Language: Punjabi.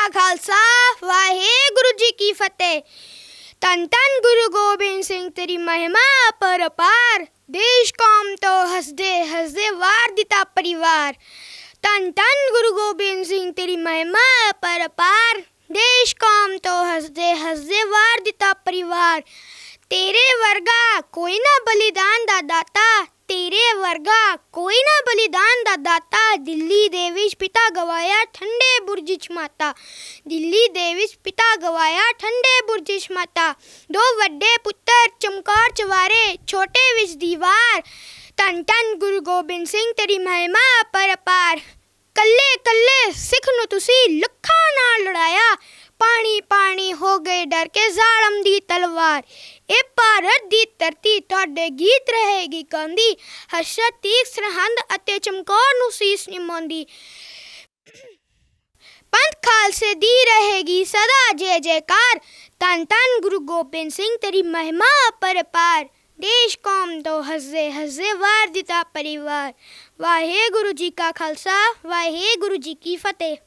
ਕਾ ਖਾਲਸਾ ਵਾਹਿਗੁਰੂ ਜੀ ਕੀ ਫਤਿਹ ਤਨ ਤਨ ਗੁਰੂ ਗੋਬਿੰਦ ਸਿੰਘ ਤੇਰੀ ਮਹਿਮਾ ਪਰਪਾਰ ਦੇਸ਼ ਕੌਮ ਤੋਂ ਹਸਦੇ ਹਸਦੇ ਵਾਰ ਦਿੱਤਾ ਪਰਿਵਾਰ ਤਨ ਤਨ ਗੁਰੂ ਗੋਬਿੰਦ ਸਿੰਘ ਤੇਰੀ ਮਹਿਮਾ ਪਰਪਾਰ ਦੇਸ਼ ਕੌਮ ਤੋਂ ਹਸਦੇ ਹਸਦੇ ਵਾਰ ਦਿੱਤਾ ਪਰਿਵਾਰ ਤੇਰੇ ਵਰਗਾ ਕੋਈ ਨਾ ਬਲੀਦਾਨ ਦਾ ਦਾਤਾ ਵਰਗਾ ਕੋਈ ਨਾ ਬਲੀਦਾਨ ਦਾ ਦਾਤਾ ਦਿੱਲੀ ਦੇ ਵਿੱਚ ਪਿਤਾ ਗਵਾਇਆ ਠੰਡੇ ਬੁਰਜ ਚ ਮਾਤਾ ਦਿੱਲੀ ਦੇ ਵਿੱਚ ਪਿਤਾ ਗਵਾਇਆ ਠੰਡੇ ਬੁਰਜ ਚ ਮਾਤਾ ਦੋ ਵੱਡੇ ਪੁੱਤਰ ਚਮਕੌਰ ਚਵਾਰੇ ਛੋਟੇ ਵਿੱਚ ਦੀਵਾਰ ਤਨ ਤਨ ਗੁਰੂ ਗੋਬਿੰਦ ਸਿੰਘ ਤੇਰੀ ਮਹਿਮਾ ਪਰਪਾਰ ਕੱਲੇ ਕੱਲੇ ਸਿੱਖ ਨੂੰ ਤੁਸੀਂ ਲੱਖਾਂ ਨਾਲ ਲੜਾਇਆ ਪਾਣੀ ਪਾਣੀ ਹੋ ਗਏ ਡਰ ਕੇ ਜ਼ਾਲਮ ਦੀ ਤਲਵਾਰ ਇਹ ਭਾਰਤ ਦੀ ਧਰਤੀ ਤੁਹਾਡੇ ਗੀਤ ਰਹੇਗੀ ਕਾਂਦੀ ਹਰਸ਼ਾ ਤੀਕ ਸਰਹੰਦ ਅਤੇ ਚਮਕੌਰ ਨੂੰ ਸੀਸ ਨਿਮਾਉਂਦੀ ਪੰਥ ਖਾਲਸੇ ਦੀ ਰਹੇਗੀ ਸਦਾ ਜੈ ਜੈਕਾਰ ਤਨ ਤਨ ਗੁਰੂ ਗੋਬਿੰਦ ਸਿੰਘ ਤੇਰੀ ਮਹਿਮਾ ਪਰਪਾਰ ਦੇਸ਼ ਕੌਮ ਤੋਂ ਹਜ਼ੇ ਹਜ਼ੇ ਵਾਰ ਦਿੱਤਾ ਪਰਿਵਾਰ ਵਾਹਿਗੁਰੂ ਜੀ ਕਾ ਖਾਲਸਾ ਵਾਹਿਗੁਰੂ ਜੀ ਕੀ ਫਤਿਹ